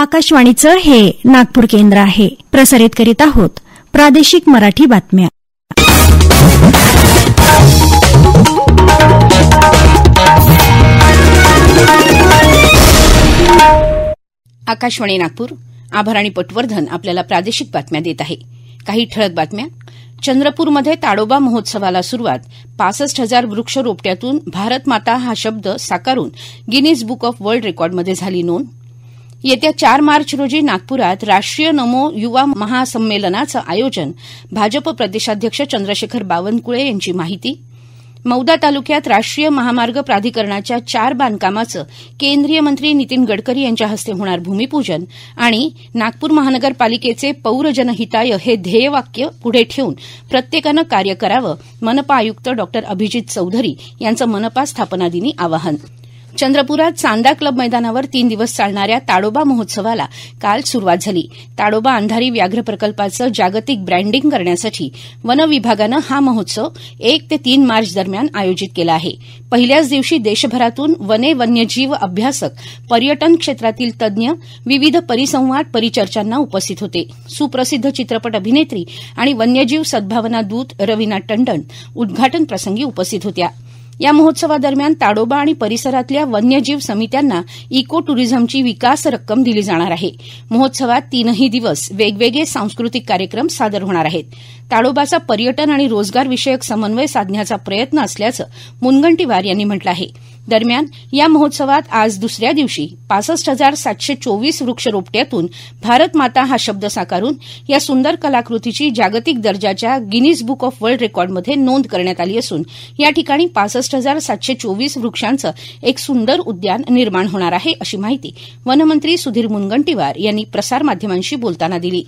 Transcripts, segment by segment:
आकाशवाणीचं हे नागपूर केंद्र आहे प्रसारित करीत आहोत प्रादेशिक मराठी बातम्या आकाशवाणी नागपूर आणि पटवर्धन आपल्याला प्रादेशिक बातम्या देत आहे काही ठळक बातम्या चंद्रपूरमध्ये ताडोबा महोत्सवाला सुरुवात पासष्ट हजार वृक्ष रोपट्यातून भारत माता हा शब्द साकारून गिनीज बुक ऑफ वर्ल्ड रेकॉर्डमध्ये झाली नोंद येत्या चार मार्च रोजी नागपुरात राष्ट्रीय नमो युवा महासंमेलनाचं आयोजन भाजप प्रदेशाध्यक्ष चंद्रशेखर बावनकुळे यांची माहिती मौदा तालुक्यात राष्ट्रीय महामार्ग प्राधिकरणाच्या चार बांधकामाचं केंद्रीय मंत्री नितीन गडकरी यांच्या हस्ते होणार भूमिपूजन आणि नागपूर महानगरपालिकेचे पौरजनहिताय हे ध्येयवाक्य पुढे ठेवून प्रत्येकानं कार्य करावं मनपा आयुक्त डॉ अभिजित चौधरी यांचं मनपा स्थापना दिनी आवाहन चंद्रपुरात चांदा क्लब मैदानावर तीन दिवस चालणाऱ्या ताडोबा महोत्सवाला काल सुरुवात झाली ताडोबा अंधारी व्याघ्र प्रकल्पाचं जागतिक ब्रँडिंग करण्यासाठी वन विभागानं हा महोत्सव एक ते तीन मार्च दरम्यान आयोजित केला आहे पहिल्याच दिवशी देशभरातून वने वन्यजीव अभ्यासक पर्यटन क्षेत्रातील तज्ज्ञ विविध परिसंवाद परिचर्चांना उपस्थित होते सुप्रसिद्ध चित्रपट अभिनेत्री आणि वन्यजीव सद्भावना दूत रवीना टंडन उद्घाटन प्रसंगी उपस्थित होत्या या महोत्सवादरम्यान ताडोबा आणि परिसरातल्या वन्यजीव समित्यांना इको टुरिझमची विकास रक्कम दिली जाणार आहे महोत्सवात तीनही दिवस वेगवेगळे सांस्कृतिक कार्यक्रम सादर होणार आहेत ताडोबाचा पर्यटन आणि रोजगार विषयक समन्वय साधण्याचा प्रयत्न असल्याचं मुनगंटीवार यांनी म्हटलं आहे दरम्यान या महोत्सवात आज दुसऱ्या दिवशी पासष्ट हजार सातशे चोवीस वृक्षरोपट्यातून रोपट्यातून भारत माता हा शब्द साकारून या सुंदर कलाकृतीची जागतिक दर्जाच्या गिनीज बुक ऑफ वर्ल्ड रेकॉर्डमध्ये नोंद करण्यात आली असून या ठिकाणी पासष्ट हजार सातशे चोवीस वृक्षांचं एक सुंदर उद्यान निर्माण होणार आहे अशी माहिती वनमंत्री सुधीर मुनगंटीवार यांनी प्रसारमाध्यमांशी बोलताना दिली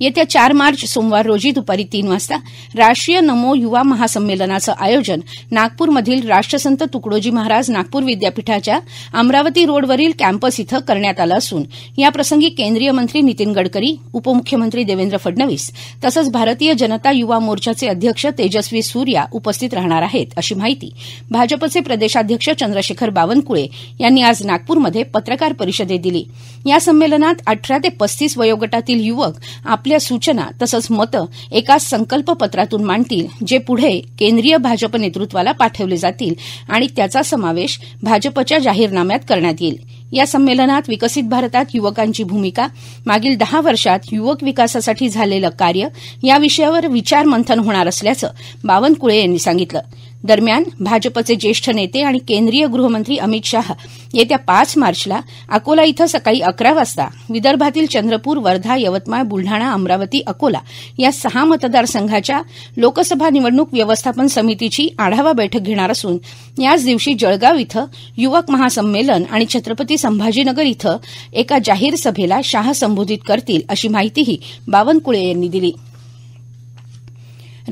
येत्या चार मार्च सोमवार रोजी दुपारी तीन वाजता राष्ट्रीय नमो युवा महासंमेलनाचं आयोजन नागपूरमधील राष्ट्रसंत तुकडोजी महाराज नागपूर विद्यापीठाच्या अमरावती रोडवरील कॅम्पस इथं करण्यात आलं असून याप्रसंगी केंद्रीय मंत्री नितीन गडकरी उपमुख्यमंत्री देवेंद्र फडणवीस तसंच भारतीय जनता युवा मोर्चाचे अध्यक्ष तेजस्वी सूर्या उपस्थित राहणार आहेत अशी माहिती भाजपचे प्रदेशाध्यक्ष चंद्रशेखर बावनकुळे यांनी आज नागपूरमध्ये पत्रकार परिषदेत दिली या संमेलनात अठरा ते पस्तीस वयोगटातील युवक आप आपल्या सूचना तसंच मतं एका संकल्पपत्रातून मांडतील जे पुढे केंद्रीय भाजप नेतृत्वाला पाठवले जातील आणि त्याचा समावेश भाजपच्या जाहीरनाम्यात करण्यात येईल या संमेलनात विकसित भारतात युवकांची भूमिका मागील दहा वर्षात युवक विकासासाठी झालेलं कार्य या विषयावर विचारमंथन होणार असल्याचं बावनकुळे यांनी सांगितलं दरम्यान भाजपचे ज्येष्ठ नेते आणि केंद्रीय गृहमंत्री अमित शाह येत्या पाच मार्चला अकोला इथं सकाळी अकरा वाजता विदर्भातील चंद्रपूर वर्धा यवतमाळ बुलढाणा अमरावती अकोला या सहा मतदारसंघाच्या लोकसभा निवडणूक व्यवस्थापन समितीची आढावा बैठक घेणार असून याच दिवशी जळगाव इथं युवक महासंमेलन आणि छत्रपती संभाजीनगर इथं एका जाहीर सभेला शाह संबोधित करतील अशी माहितीही बावनकुळे यांनी दिली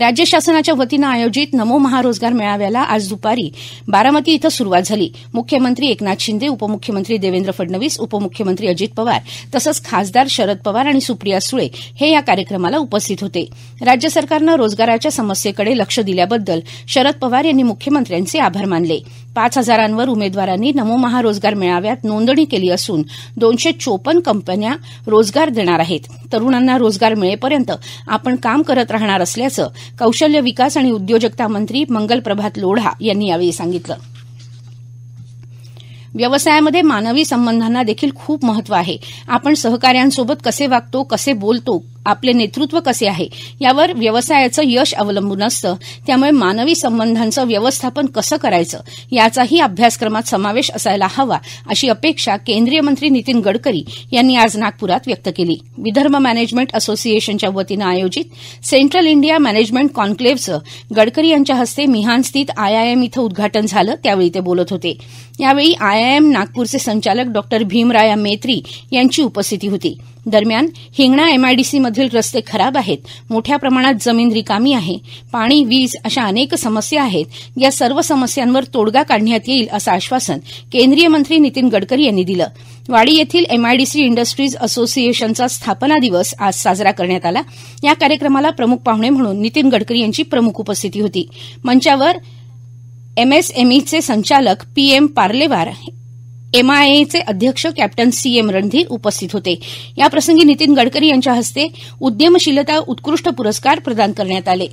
राज्य शासनाच्या वतीनं आयोजित नमो महारोजगार मेळाव्याला आज दुपारी बारामती इथं सुरुवात झाली मुख्यमंत्री एकनाथ शिंदे उपमुख्यमंत्री देवेंद्र फडणवीस उपमुख्यमंत्री अजित पवार तसंच खासदार शरद पवार आणि सुप्रिया सुळे हे या कार्यक्रमाला उपस्थित होते राज्य सरकारनं रोजगाराच्या समस्येकडे लक्ष दिल्याबद्दल शरद पवार यांनी मुख्यमंत्र्यांचे आभार मानले पाच हजारांवर उमेदवारांनी नमो महारोजगार मेळाव्यात नोंदणी केली असून दोनशे चोपन्न कंपन्या रोजगार देणार आहेत तरुणांना रोजगार मिळेपर्यंत आपण काम करत राहणार असल्याचं कौशल्य विकास आणि उद्योजकता मंत्री मंगल प्रभात लोढा यांनी यावेळी सांगितलं व्यवसायामध्ये मानवी संबंधांना देखील खूप महत्व आहे आपण सहकाऱ्यांसोबत कसे वागतो कसे बोलतो आपले नेतृत्व कसे आहे यावर व्यवसायाचं यश अवलंबून असतं त्यामुळे मानवी संबंधांचं व्यवस्थापन कसं करायचं याचाही अभ्यासक्रमात समावेश असायला हवा अशी अपेक्षा केंद्रीय मंत्री नितीन गडकरी यांनी आज नागपुरात व्यक्त केली विदर्भ मॅनेजमेंट असोसिएशनच्या वतीनं आयोजित सेंट्रल इंडिया मॅनेजमेंट कॉन्क्लेव्हचं गडकरी यांच्या हस्ते स्थित आयआयएम इथं उद्घाटन झालं त्यावेळी ते बोलत होते यावेळी आयआयएम नागपूरचे संचालक डॉक्टर भीमराया मेत्री यांची उपस्थिती होती दरम्यान हिंगणा एमआयडीसीमधील रस्ते खराब आहेत मोठ्या प्रमाणात जमीन रिकामी आहे पाणी वीज अशा अनेक समस्या आहेत या सर्व समस्यांवर तोडगा काढण्यात येईल असं आश्वासन केंद्रीय मंत्री नितीन गडकरी यांनी दिलं वाडी येथील एमआयडीसी इंडस्ट्रीज असोसिएशनचा स्थापना दिवस आज साजरा करण्यात आला या कार्यक्रमाला प्रमुख पाहुणे म्हणून नितीन गडकरी यांची प्रमुख उपस्थिती होती मंचावर एमएसएमईचे e संचालक पी एम पार्लेवार एमआयएचे अध्यक्ष कॅप्टन सी एम रणधीर उपस्थित होते याप्रसंगी नितीन गडकरी यांच्या हस्ते उद्यमशीलता उत्कृष्ट पुरस्कार प्रदान करण्यात आले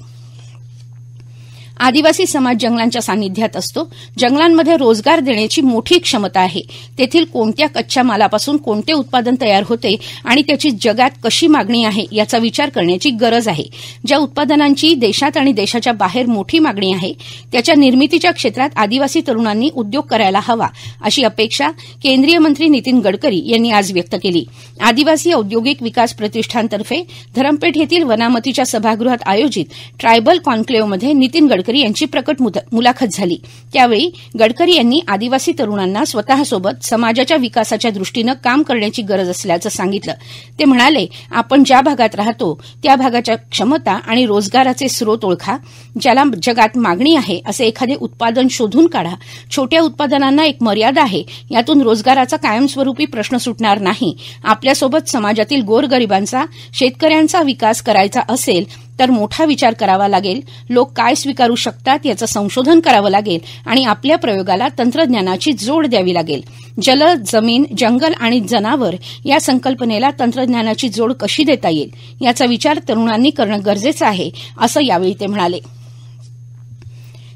आदिवासी समाज जंगलांच्या सान्निध्यात असतो जंगलांमध्ये रोजगार देण्याची मोठी क्षमता आहे तेथील कोणत्या कच्च्या मालापासून कोणते उत्पादन तयार होते आणि त्याची जगात कशी मागणी आहे याचा विचार करण्याची गरज आहे ज्या उत्पादनांची देशात आणि देशाच्या बाहेर मोठी मागणी आहे त्याच्या निर्मितीच्या क्षेत्रात आदिवासी तरुणांनी उद्योग करायला हवा अशी अपेक्षा केंद्रीय मंत्री नितीन गडकरी यांनी आज व्यक्त केली आदिवासी औद्योगिक विकास प्रतिष्ठानतर्फे धरमपेठ येथील वनामतीच्या सभागृहात आयोजित ट्रायबल कॉन्क्लेव्हमध्ये नितीन गडकरी गडकरी यांची प्रकट मुलाखत झाली त्यावेळी गडकरी यांनी आदिवासी तरुणांना स्वतःसोबत समाजाच्या विकासाच्या दृष्टीनं काम करण्याची गरज असल्याचं सांगितलं ते म्हणाले आपण ज्या भागात राहतो त्या भागाच्या क्षमता आणि रोजगाराचे स्रोत ओळखा ज्याला जगात मागणी आहे असे एखादे उत्पादन शोधून काढा छोट्या उत्पादनांना एक मर्यादा आहे यातून रोजगाराचा कायमस्वरूपी प्रश्न सुटणार नाही आपल्यासोबत समाजातील गोरगरिबांचा शेतकऱ्यांचा विकास करायचा असेल तर मोठा विचार करावा लागेल लोक काय स्वीकारू शकतात याचं संशोधन करावं लागेल आणि आपल्या प्रयोगाला तंत्रज्ञानाची जोड द्यावी लागेल जल जमीन जंगल आणि जनावर या संकल्पनेला तंत्रज्ञानाची जोड कशी देता येईल याचा विचार तरुणांनी करणं गरजेचं आहे असं यावेळी ते म्हणाले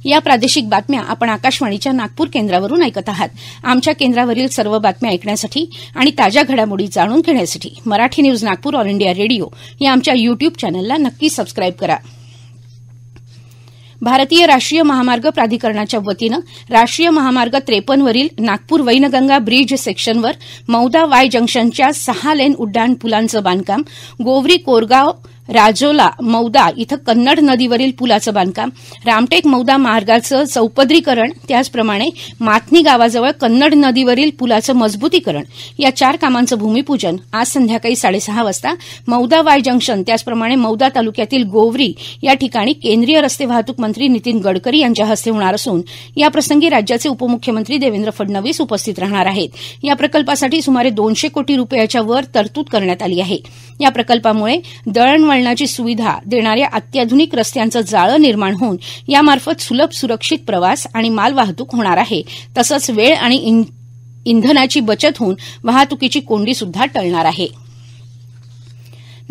या प्रादेशिक बातम्या आपण आकाशवाणीच्या नागपूर केंद्रावरून ऐकत आहात आमच्या केंद्रावरील सर्व बातम्या ऐकण्यासाठी आणि ताज्या घडामोडी जाणून घेण्यासाठी Marathi news Nagpur All India Radio या आमच्या युट्यूब चॅनलला नक्की सबस्क्राईब करा भारतीय राष्ट्रीय महामार्ग प्राधिकरणाच्या वतीनं राष्ट्रीय महामार्ग त्रेपन्नवरील नागपूर वैनगंगा ब्रिज सेक्शनवर मौदा वाय जंक्शनच्या सहा लेन उड्डाण पुलांचं बांधकाम गोवरी कोरगाव राजोला मौदा इथं कन्नड नदीवरील पुलाचं बांधकाम रामटेक मौदा मार्गाचं चौपदरीकरण त्याचप्रमाणे माथनी गावाजवळ कन्नड नदीवरील पुलाचं मजबूतीकरण या चार कामांचं भूमिपूजन आज संध्याकाळी साडेसहा वाजता मौदा वाय जंक्शन त्याचप्रमाणे मौदा तालुक्यातील गोवरी या ठिकाणी केंद्रीय रस्ते वाहतूक मंत्री नितीन गडकरी यांच्या हस्ते होणार असून याप्रसंगी राज्याचे उपमुख्यमंत्री देवेंद्र फडणवीस उपस्थित राहणार आहेत या प्रकल्पासाठी सुमारे दोनशे कोटी रुपयाच्या वर तरतूद करण्यात आली आहे या प्रकल्पामुळे दळणवळण वळणाची सुविधा देणाऱ्या अत्याधुनिक रस्त्यांचं जाळं निर्माण होऊन यामार्फत सुलभ सुरक्षित प्रवास आणि मालवाहतूक होणार आहे तसंच वेळ आणि इंधनाची बचत होऊन वाहतुकीची कोंडी सुद्धा टळणार आहे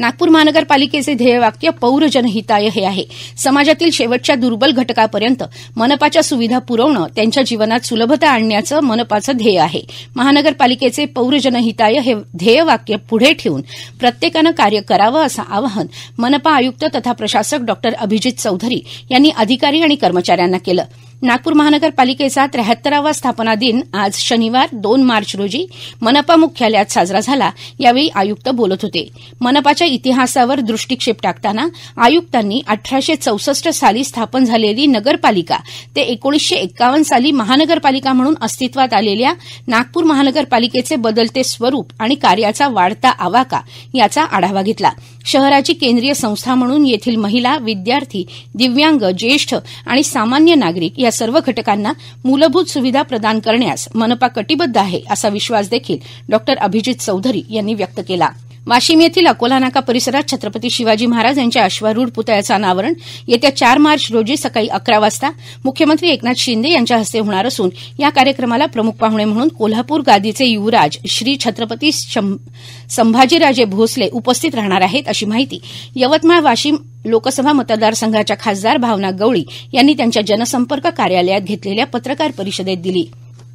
नागपूर महानगरपालिकेचे ध्येयवाक्य पौरजनहिताय हे आहे समाजातील शेवटच्या दुर्बल घटकापर्यंत मनपाच्या सुविधा पुरवणं त्यांच्या जीवनात सुलभता आणण्याचं मनपाचं ध्येय आहे महानगरपालिकेचे पौरजनहिताय हे ध्येयवाक्य पुढे ठेवून प्रत्येकानं कार्य करावं असं आवाहन मनपा आयुक्त तथा प्रशासक डॉ अभिजित चौधरी यांनी अधिकारी आणि कर्मचाऱ्यांना केलं नागपूर महानगरपालिकेचा त्र्याहत्तरावा स्थापना दिन आज शनिवार दोन मार्च रोजी मनपा मुख्यालयात साजरा झाला यावेळी आयुक्त बोलत होते मनपाच्या इतिहासावर दृष्टीक्षेप टाकताना आयुक्तांनी अठराशे चौसष्ट साली स्थापन झालेली नगरपालिका ते एकोणीसशे एक्कावन्न साली महानगरपालिका म्हणून अस्तित्वात आलेल्या नागपूर महानगरपालिकेचे बदलते स्वरूप आणि कार्याचा वाढता आवाका याचा आढावा घेतला शहराची केंद्रीय संस्था म्हणून येथील महिला विद्यार्थी दिव्यांग ज्येष्ठ आणि सामान्य नागरिक या सर्व घटकांना मूलभूत सुविधा प्रदान करण्यास मनपा कटिबद्ध आहे असा विश्वास देखील डॉ अभिजित चौधरी यांनी व्यक्त केला वाशिम येथील अकोला नाका परिसरात छत्रपती शिवाजी महाराज यांच्या अश्वारूढ पुतळ्याचं अनावरण येत्या चार मार्च रोजी सकाळी अकरा वाजता मुख्यमंत्री एकनाथ शिंदे यांच्या हस्ते होणार असून या कार्यक्रमाला प्रमुख पाहुणे म्हणून कोल्हापूर गादीचे युवराज श्री छत्रपती संभाजीराजे भोसले उपस्थित राहणार आहेत अशी माहिती यवतमाळ वाशिम लोकसभा मतदारसंघाच्या खासदार भावना गवळी यांनी त्यांच्या जनसंपर्क कार्यालयात घेतलेल्या पत्रकार परिषदेत दिली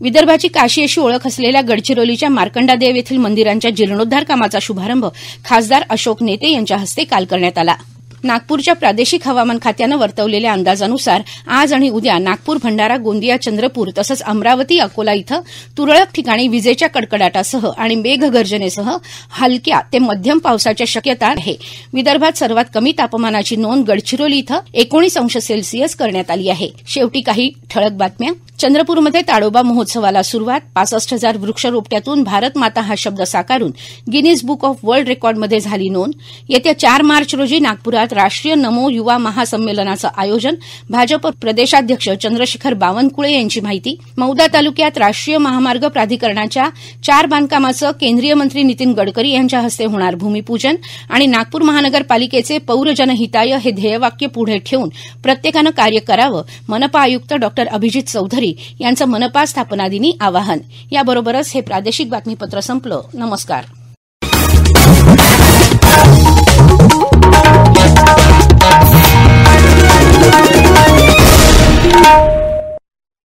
विदर्भाची काशी अशी ओळख असलेल्या गडचिरोलीच्या मार्कंडादेव येथील मंदिरांच्या जीर्णोद्धार कामाचा शुभारंभ खासदार अशोक नेते यांच्या हस्ते काल करण्यात आला नागपूरच्या प्रादेशिक हवामान खात्यानं वर्तवलेल्या अंदाजानुसार आज आणि उद्या नागपूर भंडारा गोंदिया चंद्रपूर तसंच अमरावती अकोला इथं तुरळक ठिकाणी विजेच्या कडकडाटासह आणि मेघगर्जनेसह हलक्या ते मध्यम पावसाच्या शक्यता आहे विदर्भात सर्वात कमी तापमानाची नोंद गडचिरोली इथं एकोणीस अंश सेल्सिअस करण्यात आली आहे शेवटी काही ठळक बातम्या चंद्रपूरमध्ये ताडोबा महोत्सवाला सुरुवात पासष्ट हजार वृक्षरोपट्यातून रोपट्यातून भारत माता हा शब्द साकारून गिनीज बुक ऑफ वर्ल्ड रेकॉर्डमध्ये झाली नोंद येत्या चार मार्च रोजी नागपुरात राष्ट्रीय नमो युवा महासंमेलनाचं आयोजन भाजप प्रदेशाध्यक्ष चंद्रशेखर बावनकुळे यांची माहिती मौदा तालुक्यात राष्ट्रीय महामार्ग प्राधिकरणाच्या चार बांधकामाचं केंद्रीय मंत्री नितीन गडकरी यांच्या हस्ते होणार भूमिपूजन आणि नागपूर महानगरपालिकेचे पौरजनहिताय हे ध्येयवाक्य पुढे ठेवून प्रत्येकानं कार्य करावं मनपा आयुक्त डॉ अभिजित चौधरी यांचं मनपा स्थापना दिनी आवाहन याबरोबरच हे प्रादेशिक बातमीपत्र संपलं नमस्कार